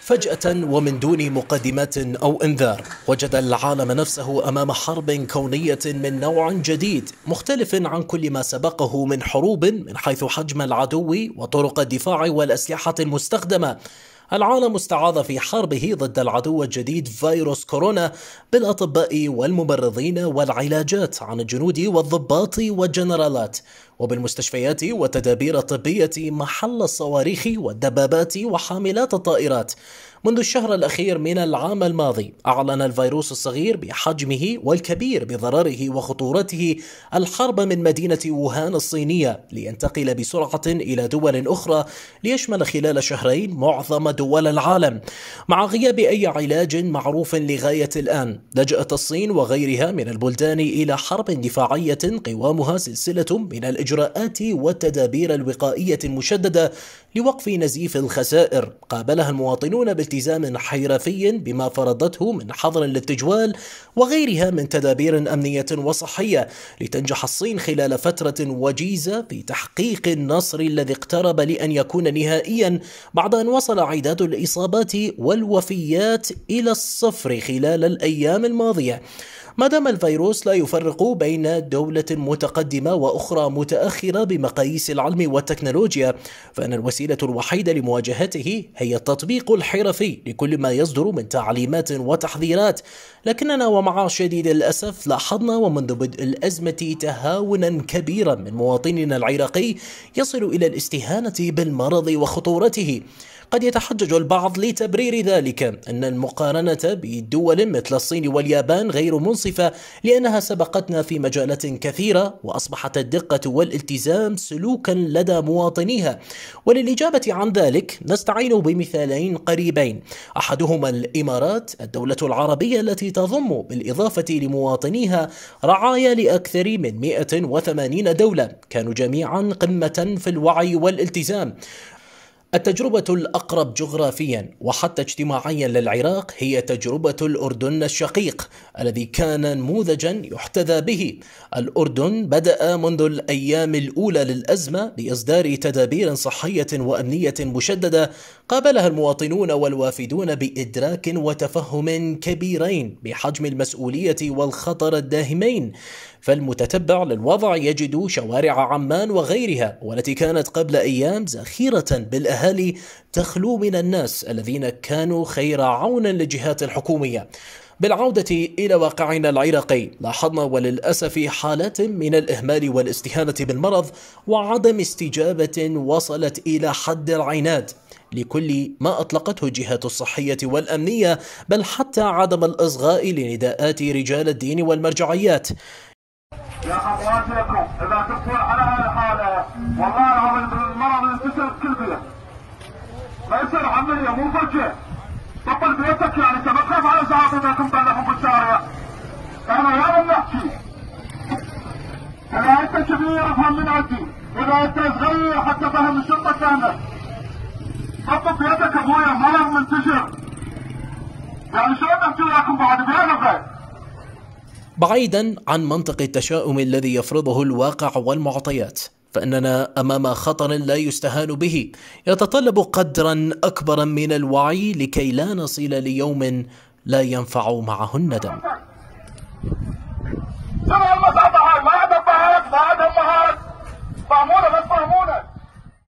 فجأة ومن دون مقدمات أو إنذار وجد العالم نفسه أمام حرب كونية من نوع جديد مختلف عن كل ما سبقه من حروب من حيث حجم العدو وطرق الدفاع والأسلحة المستخدمة العالم استعاض في حربه ضد العدو الجديد فيروس كورونا بالأطباء والممرضين والعلاجات عن الجنود والضباط والجنرالات وبالمستشفيات والتدابير الطبية محل الصواريخ والدبابات وحاملات الطائرات منذ الشهر الأخير من العام الماضي أعلن الفيروس الصغير بحجمه والكبير بضرره وخطورته الحرب من مدينة ووهان الصينية لينتقل بسرعة إلى دول أخرى ليشمل خلال شهرين معظم دول العالم مع غياب أي علاج معروف لغاية الآن لجأت الصين وغيرها من البلدان إلى حرب دفاعية قوامها سلسلة من الإجراءات الإجراءات والتدابير الوقائية المشددة لوقف نزيف الخسائر قابلها المواطنون بالتزام حرفي بما فرضته من حظر للتجوال وغيرها من تدابير أمنية وصحية لتنجح الصين خلال فترة وجيزة في تحقيق النصر الذي اقترب لأن يكون نهائيا بعد أن وصل عداد الإصابات والوفيات إلى الصفر خلال الأيام الماضية ما دام الفيروس لا يفرق بين دولة متقدمة وأخرى متأخرة بمقاييس العلم والتكنولوجيا فأن الوسيلة الوحيدة لمواجهته هي التطبيق الحرفي لكل ما يصدر من تعليمات وتحذيرات لكننا ومع شديد الأسف لاحظنا ومنذ بدء الأزمة تهاونا كبيرا من مواطننا العراقي يصل إلى الاستهانة بالمرض وخطورته قد يتحجج البعض لتبرير ذلك أن المقارنة بدول مثل الصين واليابان غير منصفة لأنها سبقتنا في مجالات كثيرة وأصبحت الدقة والالتزام سلوكا لدى مواطنيها وللإجابة عن ذلك نستعين بمثالين قريبين أحدهما الإمارات الدولة العربية التي تضم بالإضافة لمواطنيها رعايا لأكثر من 180 دولة كانوا جميعا قمة في الوعي والالتزام التجربة الأقرب جغرافيا وحتى اجتماعيا للعراق هي تجربة الأردن الشقيق الذي كان نموذجا يحتذى به الأردن بدأ منذ الأيام الأولى للأزمة بإصدار تدابير صحية وأمنية مشددة قابلها المواطنون والوافدون بإدراك وتفهم كبيرين بحجم المسؤولية والخطر الداهمين فالمتتبع للوضع يجد شوارع عمان وغيرها والتي كانت قبل أيام زخيرة بالأهم الأهالي تخلو من الناس الذين كانوا خير عون للجهات الحكومية بالعودة إلى واقعنا العراقي لاحظنا وللأسف حالات من الإهمال والاستهانة بالمرض وعدم استجابة وصلت إلى حد العينات لكل ما أطلقته الجهات الصحية والأمنية بل حتى عدم الإصغاء لنداءات رجال الدين والمرجعيات يا حضراتكم إذا تبقون على هذه الحالة والله العظيم بالمرض في كل بلد يا بيتك يعني بالشارع يا من نحكي اذا انت كبير من انت صغير حتى فهم الشرطه كامل ابويا مرض منتشر يعني لكم بعد بعيدا عن منطق التشاؤم الذي يفرضه الواقع والمعطيات فإننا أمام خطر لا يستهان به يتطلب قدرا أكبر من الوعي لكي لا نصل ليوم لا ينفع معه الندم